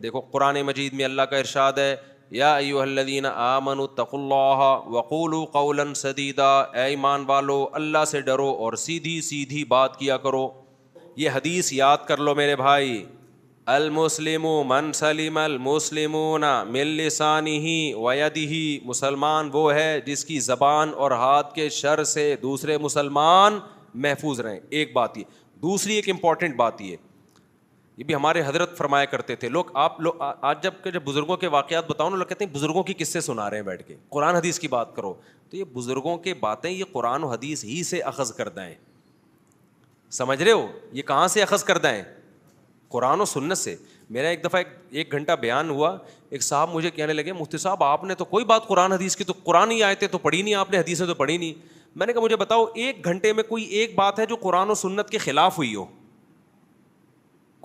देखो कुरान मजीद में अल्लाह का इरशाद है या अयोहल्लिन आमन तकुल्ला वक़ूल कौलन सदीदा ऐमान वालो अल्लाह से डरो और सीधी सीधी बात किया करो ये हदीस याद कर लो मेरे भाई अलमुस्लिम मन सलीम अलमुसलिमून मिलसानी ही वयदिही मुसलमान वो है जिसकी ज़बान और हाथ के शर से दूसरे मुसलमान महफूज रहें एक बात ये दूसरी एक इम्पॉर्टेंट बात ये ये भी हमारे हजरत फरमाया करते थे लोग आप लोग आज जब के जब बुज़ुर्गों के वाक़ात बताओ ना लोग कहते हैं बुज़ुर्गों की किस्से सुना रहे हैं बैठ के कुरान हदीस की बात करो तो ये बुज़ुर्गों के बातें ये कुरान और हदीस ही से अखज़ कर दें समझ रहे हो ये कहाँ से अखज़ कर है कुरान और सुन्नत से मेरा एक दफ़ा एक घंटा बयान हुआ एक साहब मुझे कहने लगे मुफ्ती साहब आपने तो कोई बात कुरान हदीस की तो कुरान ही आए थे तो पढ़ी नहीं आपने हदीसें तो पढ़ी नहीं मैंने कहा मुझे बताओ एक घंटे में कोई एक बात है जो कुरान और सुन्नत के ख़िलाफ़ हुई हो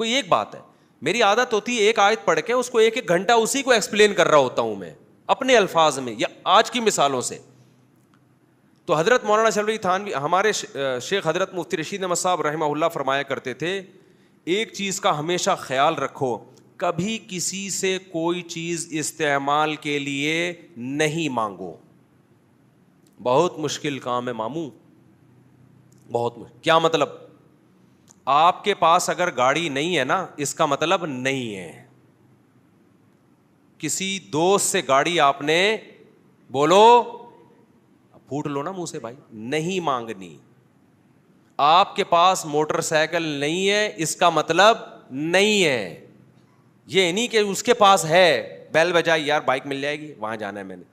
कोई एक बात है मेरी आदत होती है एक आयत पढ़ के उसको एक एक घंटा उसी को एक्सप्लेन कर रहा होता हूं मैं अपने अल्फाज में या आज की मिसालों से तो हज़रत मौलाना शबरी थानवी हमारे शेख हज़रत मुफ्ती रशीद अहमद साहब रहमा फरमाया करते थे एक चीज़ का हमेशा ख्याल रखो कभी किसी से कोई चीज़ इस्तेमाल के लिए नहीं मांगो बहुत मुश्किल काम है मामू बहुत मुश्किल क्या मतलब आपके पास अगर गाड़ी नहीं है ना इसका मतलब नहीं है किसी दोस्त से गाड़ी आपने बोलो फूट लो ना मुंह से भाई नहीं मांगनी आपके पास मोटरसाइकिल नहीं है इसका मतलब नहीं है ये नहीं कि उसके पास है बैल बजाई यार बाइक मिल जाएगी वहां जाना है मैंने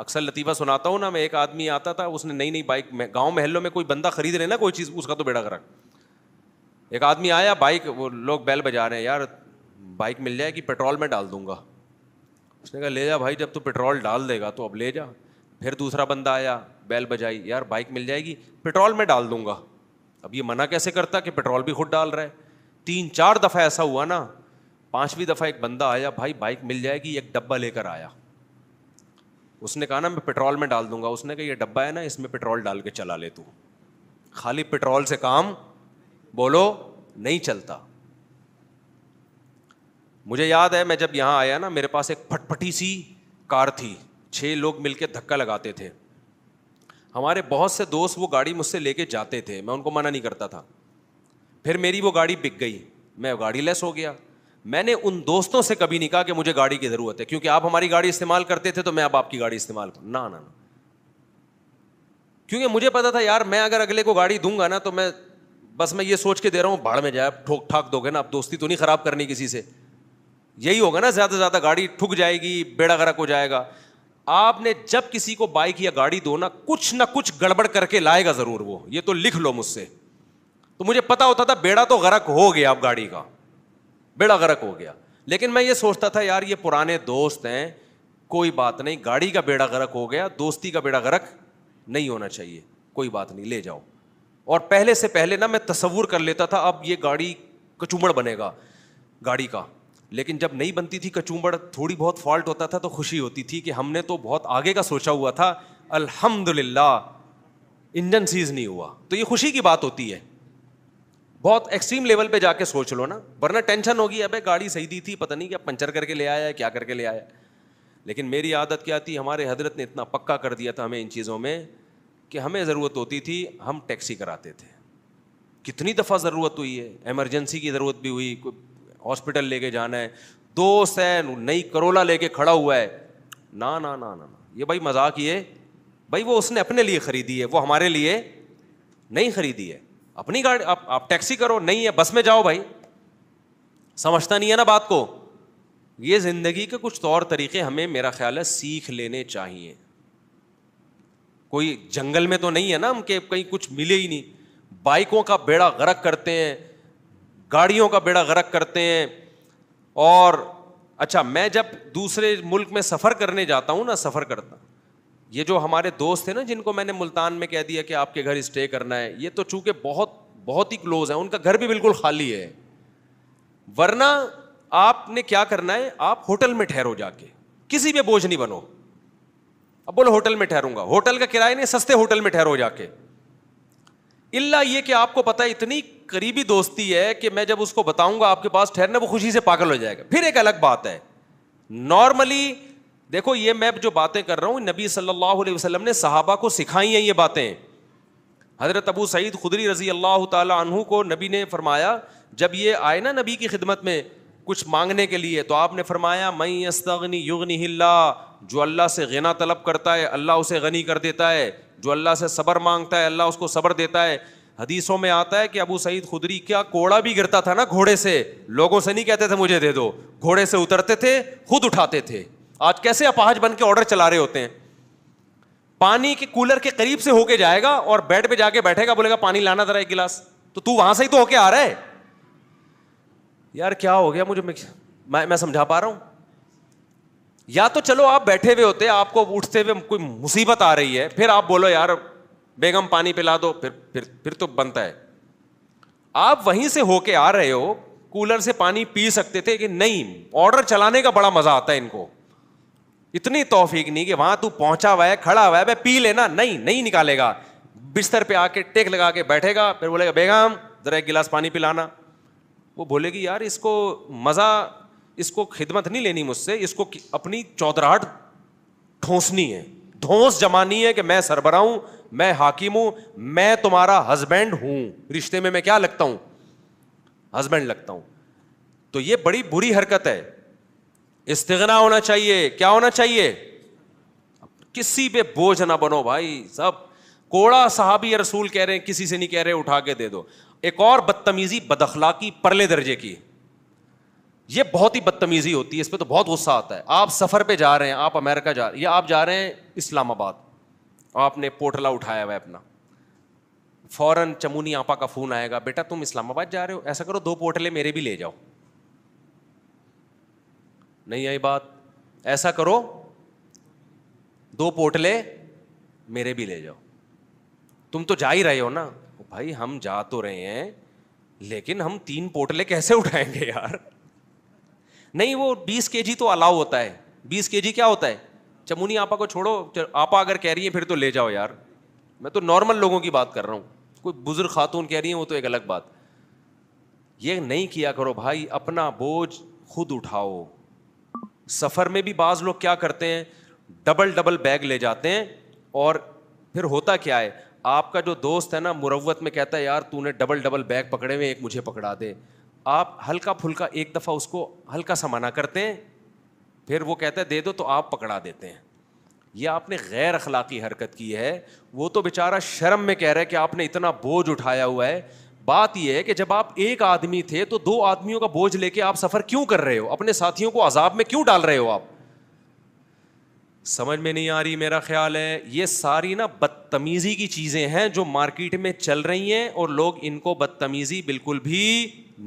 अक्सर लतीफ़ा सुनाता हूँ ना मैं एक आदमी आता था उसने नई नई बाइक गांव महलों में कोई बंदा खरीद लेना कोई चीज़ उसका तो बेड़ा गर्क एक आदमी आया बाइक वो लोग बैल बजा रहे हैं यार बाइक मिल जाएगी पेट्रोल में डाल दूंगा उसने कहा ले जा भाई जब तू तो पेट्रोल डाल देगा तो अब ले जा फिर दूसरा बंदा आया बैल बजाई यार बाइक मिल जाएगी पेट्रोल में डाल दूंगा अब ये मना कैसे करता कि पेट्रोल भी खुद डाल रहा है तीन चार दफ़ा ऐसा हुआ ना पाँचवीं दफ़ा एक बंदा आया भाई बाइक मिल जाएगी एक डब्बा लेकर आया उसने कहा ना मैं पेट्रोल में डाल दूंगा उसने कहा ये डब्बा है ना इसमें पेट्रोल डाल के चला ले तू खाली पेट्रोल से काम बोलो नहीं चलता मुझे याद है मैं जब यहां आया ना मेरे पास एक फटफटी सी कार थी छह लोग मिलके धक्का लगाते थे हमारे बहुत से दोस्त वो गाड़ी मुझसे लेके जाते थे मैं उनको मना नहीं करता था फिर मेरी वो गाड़ी बिक गई मैं गाड़ी लेस हो गया मैंने उन दोस्तों से कभी नहीं कहा कि मुझे गाड़ी की ज़रूरत है क्योंकि आप हमारी गाड़ी इस्तेमाल करते थे तो मैं अब आपकी गाड़ी इस्तेमाल करूँ ना ना ना क्योंकि मुझे पता था यार मैं अगर अगले को गाड़ी दूंगा ना तो मैं बस मैं ये सोच के दे रहा हूँ बाढ़ में जाए आप ठोक ठाक दोगे ना आप दोस्ती तो नहीं ख़राब करनी किसी से यही होगा ना ज़्यादा से ज़्यादा गाड़ी ठुक जाएगी बेड़ा गरक हो जाएगा आपने जब किसी को बाइक या गाड़ी दो ना कुछ ना कुछ गड़बड़ करके लाएगा ज़रूर वो ये तो लिख लो मुझसे तो मुझे पता होता था बेड़ा तो गरक हो गया आप गाड़ी का बेड़ा गरक हो गया लेकिन मैं ये सोचता था यार ये पुराने दोस्त हैं कोई बात नहीं गाड़ी का बेड़ा गरक हो गया दोस्ती का बेड़ा गरक नहीं होना चाहिए कोई बात नहीं ले जाओ और पहले से पहले ना मैं तस्वूर कर लेता था अब ये गाड़ी कचूमड़ बनेगा गाड़ी का लेकिन जब नहीं बनती थी कचूमड़ थोड़ी बहुत फॉल्ट होता था तो खुशी होती थी कि हमने तो बहुत आगे का सोचा हुआ था अलहमद ला इंजन सीज नहीं हुआ तो ये खुशी की बात होती है बहुत एक्सट्रीम लेवल पे जाके सोच लो ना वरना टेंशन होगी अबे गाड़ी सही दी थी पता नहीं क्या पंचर करके ले आया है क्या करके ले आया लेकिन मेरी आदत क्या थी हमारे हजरत ने इतना पक्का कर दिया था हमें इन चीज़ों में कि हमें ज़रूरत होती थी हम टैक्सी कराते थे कितनी दफ़ा ज़रूरत हुई है एमरजेंसी की ज़रूरत भी हुई कोई हॉस्पिटल लेके जाना है दोस्त है नई करोला लेके खड़ा हुआ है ना ना ना ना ना ये भाई मजाक ही है भाई वो उसने अपने लिए ख़रीदी है वो हमारे लिए नहीं ख़रीदी है अपनी गाड़ी आप, आप टैक्सी करो नहीं है बस में जाओ भाई समझता नहीं है ना बात को ये ज़िंदगी के कुछ तौर तरीके हमें मेरा ख्याल है सीख लेने चाहिए कोई जंगल में तो नहीं है ना उनके कहीं कुछ मिले ही नहीं बाइकों का बेड़ा गरक करते हैं गाड़ियों का बेड़ा गरक करते हैं और अच्छा मैं जब दूसरे मुल्क में सफ़र करने जाता हूँ ना सफ़र करता ये जो हमारे दोस्त थे ना जिनको मैंने मुल्तान में कह दिया कि आपके घर स्टे करना है ये तो चूंकि बहुत बहुत ही क्लोज है उनका घर भी बिल्कुल खाली है वरना आपने क्या करना है आप होटल में ठहरो जाके किसी में बोझ नहीं बनो अब बोलो होटल में ठहरूंगा होटल का किराया नहीं सस्ते होटल में ठहरो जाके इल्ला ये कि आपको पता है इतनी करीबी दोस्ती है कि मैं जब उसको बताऊंगा आपके पास ठहरना वो खुशी से पागल हो जाएगा फिर एक अलग बात है नॉर्मली देखो ये मैं जो बातें कर रहा हूँ नबी सल्लल्लाहु अलैहि वसल्लम ने सहाबा को सिखाई हैं ये बातें हज़रत अबू सईद खुदरी रजी अल्लाह तु को नबी ने फरमाया जब ये आए ना नबी की खिदमत में कुछ मांगने के लिए तो आपने फरमाया मई अस्तगनी युगनी हिल्ला जो अल्लाह से गना तलब करता है अल्लाह उसे गनी कर देता है जो अल्लाह से सब्र मांगता है अल्लाह उसको सब्र देता है हदीसों में आता है कि अबू सईद खुदरी क्या कोड़ा भी गिरता था ना घोड़े से लोगों से नहीं कहते थे मुझे दे दो घोड़े से उतरते थे खुद उठाते थे आज कैसे अपाहज बन के ऑर्डर चला रहे होते हैं पानी के कूलर के करीब से होके जाएगा और बेड पे जाके बैठेगा बोलेगा पानी लाना जरा एक गिलास तो तू वहां से ही तो होके आ रहा है यार क्या हो गया मुझे मिक्स मैं मैं समझा पा रहा हूं या तो चलो आप बैठे हुए होते आपको उठते हुए कोई मुसीबत आ रही है फिर आप बोलो यार बेगम पानी पिला दो फिर फिर फिर तो बनता है आप वहीं से होके आ रहे हो कूलर से पानी पी सकते थे कि नहीं ऑर्डर चलाने का बड़ा मजा आता है इनको इतनी तोफीक नहीं कि वहां तू पहुंचा हुआ है खड़ा हुआ है पी लेना नहीं नहीं निकालेगा बिस्तर पे आके टेक लगा के बैठेगा फिर बोलेगा बेगम जरा एक गिलास पानी पिलाना वो बोलेगी यार इसको मज़ा इसको खिदमत नहीं लेनी मुझसे इसको अपनी चौधराहट ठोसनी है धोस जमानी है कि मैं सरबरा हूं मैं हाकिम हूं मैं तुम्हारा हस्बैंड हूं रिश्ते में मैं क्या लगता हूं हस्बैंड लगता हूं तो ये बड़ी बुरी हरकत है इस्तना होना चाहिए क्या होना चाहिए किसी पे बोझ ना बनो भाई सब कोड़ा साहबी रसूल कह रहे हैं किसी से नहीं कह रहे उठा के दे दो एक और बदतमीजी बदखला की परले दर्जे की यह बहुत ही बदतमीजी होती है इस पर तो बहुत गुस्सा आता है आप सफ़र पर जा रहे हैं आप अमेरिका जा रहे हैं आप जा रहे हैं इस्लामाबाद आपने पोटला उठाया हुआ है अपना फ़ौरन चमूनी आपा का फ़ोन आएगा बेटा तुम इस्लामाबाद जा रहे हो ऐसा करो दो पोटले मेरे भी ले जाओ नहीं आई बात ऐसा करो दो पोटले मेरे भी ले जाओ तुम तो जा ही रहे हो ना भाई हम जा तो रहे हैं लेकिन हम तीन पोटले कैसे उठाएंगे यार नहीं वो बीस के तो अलाव होता है बीस के क्या होता है चमुनी आपा को छोड़ो आपा अगर कह रही है फिर तो ले जाओ यार मैं तो नॉर्मल लोगों की बात कर रहा हूं कोई बुजुर्ग खातून कह रही है वो तो एक अलग बात ये नहीं किया करो भाई अपना बोझ खुद उठाओ सफ़र में भी बाज़ लोग क्या करते हैं डबल डबल बैग ले जाते हैं और फिर होता क्या है आपका जो दोस्त है ना मुरवत में कहता है यार तूने डबल डबल बैग पकड़े हुए एक मुझे पकड़ा दे आप हल्का फुल्का एक दफ़ा उसको हल्का सा मना करते हैं फिर वो कहता है दे दो तो आप पकड़ा देते हैं ये आपने गैर अखलाकी हरकत की है वो तो बेचारा शर्म में कह रहा है कि आपने इतना बोझ उठाया हुआ है बात यह है कि जब आप एक आदमी थे तो दो आदमियों का बोझ लेके आप सफ़र क्यों कर रहे हो अपने साथियों को अजाब में क्यों डाल रहे हो आप समझ में नहीं आ रही मेरा ख्याल है ये सारी ना बदतमीज़ी की चीज़ें हैं जो मार्केट में चल रही हैं और लोग इनको बदतमीज़ी बिल्कुल भी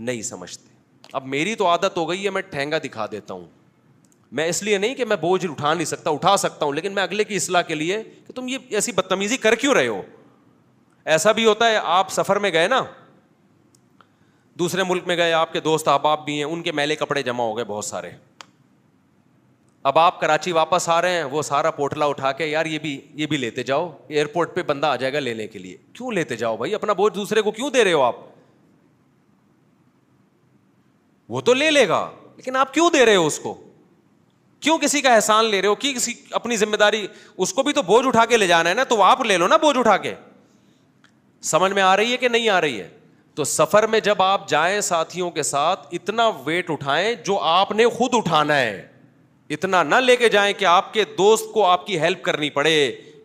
नहीं समझते अब मेरी तो आदत हो गई है मैं ठेंगा दिखा देता हूँ मैं इसलिए नहीं कि मैं बोझ उठा नहीं सकता उठा सकता हूँ लेकिन मैं अगले की असलाह के लिए कि तुम ये ऐसी बदतमीज़ी कर क्यों रहे हो ऐसा भी होता है आप सफ़र में गए ना दूसरे मुल्क में गए आपके दोस्त अहबाब भी हैं उनके मेले कपड़े जमा हो गए बहुत सारे अब आप कराची वापस आ रहे हैं वो सारा पोटला उठा के यार ये भी ये भी लेते जाओ एयरपोर्ट पे बंदा आ जाएगा लेने के लिए क्यों लेते जाओ भाई अपना बोझ दूसरे को क्यों दे रहे हो आप वो तो ले लेगा लेकिन आप क्यों दे रहे हो उसको क्यों किसी का एहसान ले रहे हो कि किसी अपनी जिम्मेदारी उसको भी तो बोझ उठा के ले जाना है ना तो आप ले लो ना बोझ उठा के समझ में आ रही है कि नहीं आ रही है तो सफर में जब आप जाएं साथियों के साथ इतना वेट उठाएं जो आपने खुद उठाना है इतना ना लेके जाएं कि आपके दोस्त को आपकी हेल्प करनी पड़े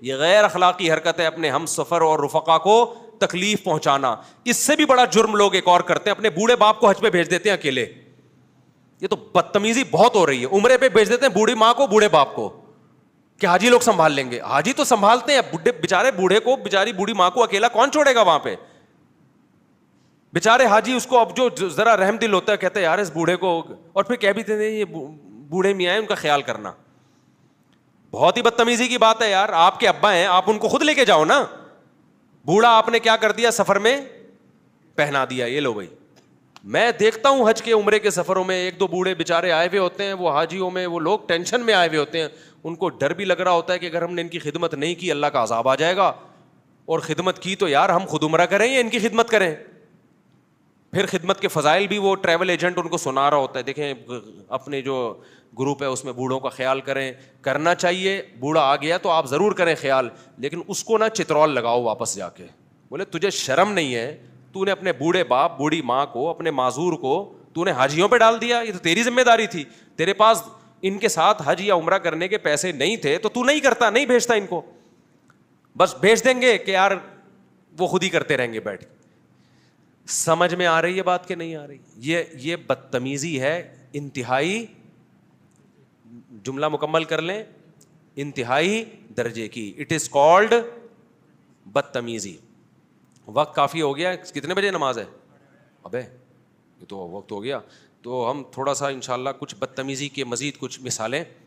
ये गैर अखलाकी हरकत है अपने हम सफ़र और रफका को तकलीफ पहुंचाना इससे भी बड़ा जुर्म लोग एक और करते हैं अपने बूढ़े बाप को हज पे भेज देते हैं अकेले ये तो बदतमीजी बहुत हो रही है उम्र पे भेज देते हैं बूढ़ी माँ को बूढ़े बाप को कि हाजी लोग संभाल लेंगे हाजी तो संभालते हैं बुढ़े बेचारे बूढ़े को बेचारी बूढ़ी माँ को अकेला कौन छोड़ेगा वहां पे बेचारे हाजी उसको अब जो जरा रहम दिल होता है कहते हैं यार इस बूढ़े को और फिर कह भी देते ये बूढ़े मियाँ हैं उनका ख्याल करना बहुत ही बदतमीजी की बात है यार आपके अब्बा हैं आप उनको खुद लेके जाओ ना बूढ़ा आपने क्या कर दिया सफर में पहना दिया ये लो भाई मैं देखता हूं हज के उम्रे के सफरों में एक दो बूढ़े बेचारे आए हुए होते हैं वो हाजियों में वो लोग टेंशन में आए हुए होते हैं उनको डर भी लग रहा होता है कि अगर हमने इनकी खिदमत नहीं की अल्लाह का आजाब आ जाएगा और खिदमत की तो यार हम खुद उम्र करें या इनकी खिदमत करें फिर खिदमत के फ़जाइल भी वो ट्रैवल एजेंट उनको सुना रहा होता है देखें अपने जो ग्रुप है उसमें बूढ़ों का ख्याल करें करना चाहिए बूढ़ा आ गया तो आप ज़रूर करें ख्याल लेकिन उसको ना चित्रौल लगाओ वापस जाके बोले तुझे शर्म नहीं है तूने अपने बूढ़े बाप बूढ़ी माँ को अपने माजूर को तूने हाजियों पर डाल दिया ये तो तेरी जिम्मेदारी थी तेरे पास इनके साथ हज या उम्र करने के पैसे नहीं थे तो तू नहीं करता नहीं भेजता इनको बस भेज देंगे कि यार वो खुद ही करते रहेंगे बैठ समझ में आ रही है बात कि नहीं आ रही ये ये बदतमीज़ी है इंतहाई जुमला मुकम्मल कर लें इंतहाई दर्जे की इट इज़ कॉल्ड बदतमीज़ी वक्त काफ़ी हो गया कितने बजे नमाज है अबे ये तो वक्त हो गया तो हम थोड़ा सा इन कुछ बदतमीज़ी के मज़ीद कुछ मिसालें